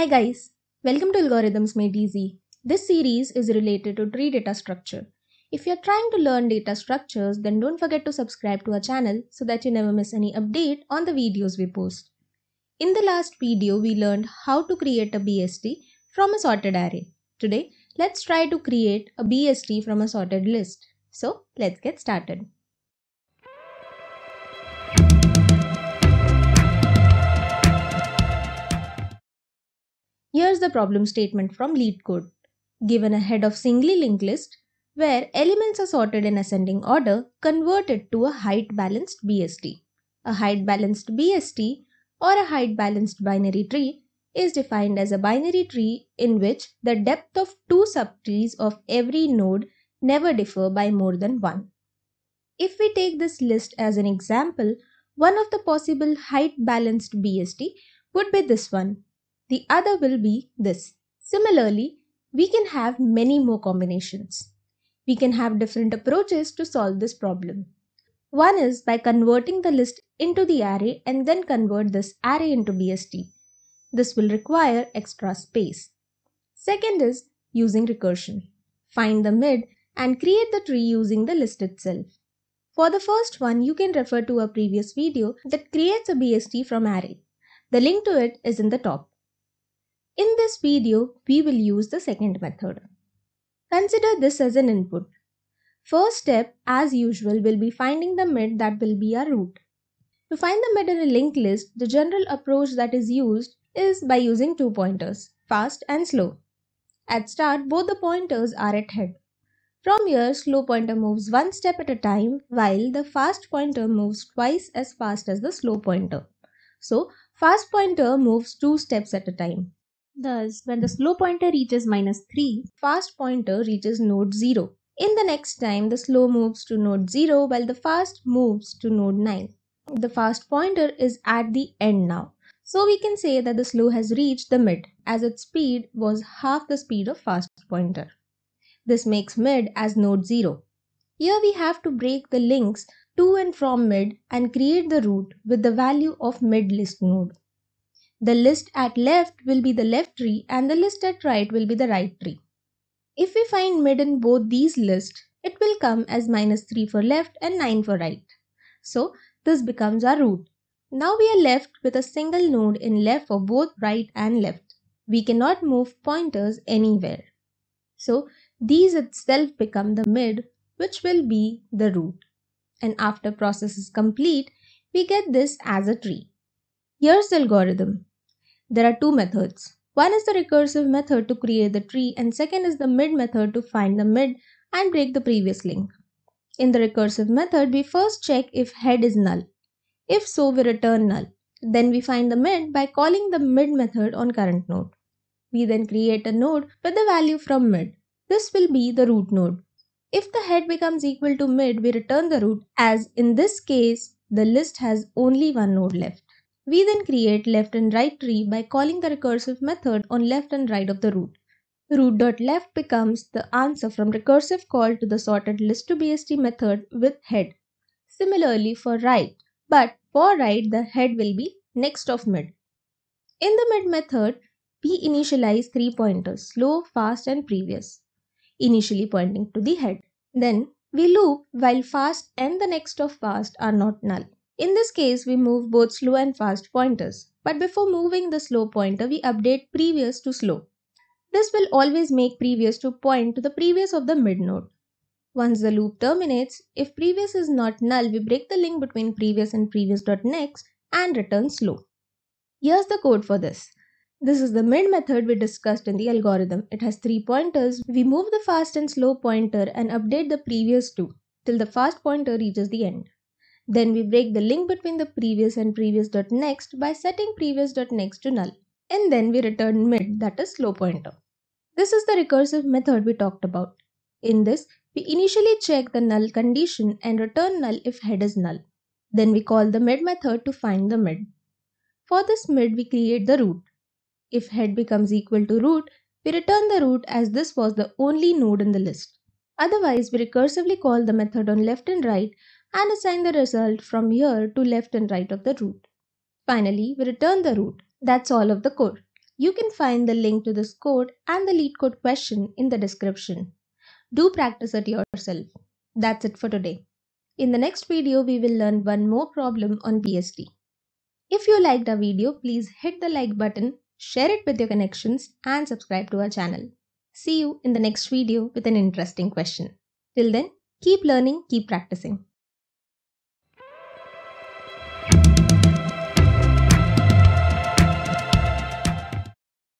Hi guys, welcome to Algorithms Made Easy. This series is related to tree data structure. If you're trying to learn data structures, then don't forget to subscribe to our channel so that you never miss any update on the videos we post. In the last video, we learned how to create a BST from a sorted array. Today, let's try to create a BST from a sorted list. So let's get started. Here's the problem statement from LeetCode: Given a head of singly linked list, where elements are sorted in ascending order, convert it to a height balanced BST. A height balanced BST or a height balanced binary tree is defined as a binary tree in which the depth of two subtrees of every node never differ by more than one. If we take this list as an example, one of the possible height balanced BST would be this one the other will be this. Similarly, we can have many more combinations. We can have different approaches to solve this problem. One is by converting the list into the array and then convert this array into BST. This will require extra space. Second is using recursion. Find the mid and create the tree using the list itself. For the first one, you can refer to a previous video that creates a BST from array. The link to it is in the top. In this video, we will use the second method. Consider this as an input. First step, as usual, will be finding the mid that will be our root. To find the mid in a linked list, the general approach that is used is by using two pointers, fast and slow. At start, both the pointers are at head. From here, slow pointer moves one step at a time, while the fast pointer moves twice as fast as the slow pointer. So, fast pointer moves two steps at a time. Thus, when the slow pointer reaches minus 3, fast pointer reaches node 0. In the next time, the slow moves to node 0 while the fast moves to node 9. The fast pointer is at the end now. So we can say that the slow has reached the mid as its speed was half the speed of fast pointer. This makes mid as node 0. Here we have to break the links to and from mid and create the root with the value of mid list node. The list at left will be the left tree and the list at right will be the right tree. If we find mid in both these lists, it will come as minus 3 for left and 9 for right. So this becomes our root. Now we are left with a single node in left for both right and left. We cannot move pointers anywhere. So these itself become the mid which will be the root. And after process is complete, we get this as a tree. Here's the algorithm. There are two methods. One is the recursive method to create the tree and second is the mid method to find the mid and break the previous link. In the recursive method, we first check if head is null. If so, we return null. Then we find the mid by calling the mid method on current node. We then create a node with the value from mid. This will be the root node. If the head becomes equal to mid, we return the root as in this case, the list has only one node left. We then create left and right tree by calling the recursive method on left and right of the root. Root.left becomes the answer from recursive call to the sorted list to BST method with head. Similarly for right, but for right the head will be next of mid. In the mid method, we initialize three pointers slow, fast and previous, initially pointing to the head. Then we loop while fast and the next of fast are not null. In this case, we move both slow and fast pointers. But before moving the slow pointer, we update previous to slow. This will always make previous to point to the previous of the mid node. Once the loop terminates, if previous is not null, we break the link between previous and previous.next and return slow. Here's the code for this. This is the mid method we discussed in the algorithm. It has three pointers. We move the fast and slow pointer and update the previous two till the fast pointer reaches the end. Then we break the link between the previous and previous.next by setting previous.next to null. And then we return mid that is slow pointer. This is the recursive method we talked about. In this, we initially check the null condition and return null if head is null. Then we call the mid method to find the mid. For this mid, we create the root. If head becomes equal to root, we return the root as this was the only node in the list. Otherwise, we recursively call the method on left and right and assign the result from here to left and right of the root. Finally, we return the root. That's all of the code. You can find the link to this code and the lead code question in the description. Do practice it yourself. That's it for today. In the next video, we will learn one more problem on PSD. If you liked our video, please hit the like button, share it with your connections and subscribe to our channel. See you in the next video with an interesting question. Till then, keep learning, keep practicing.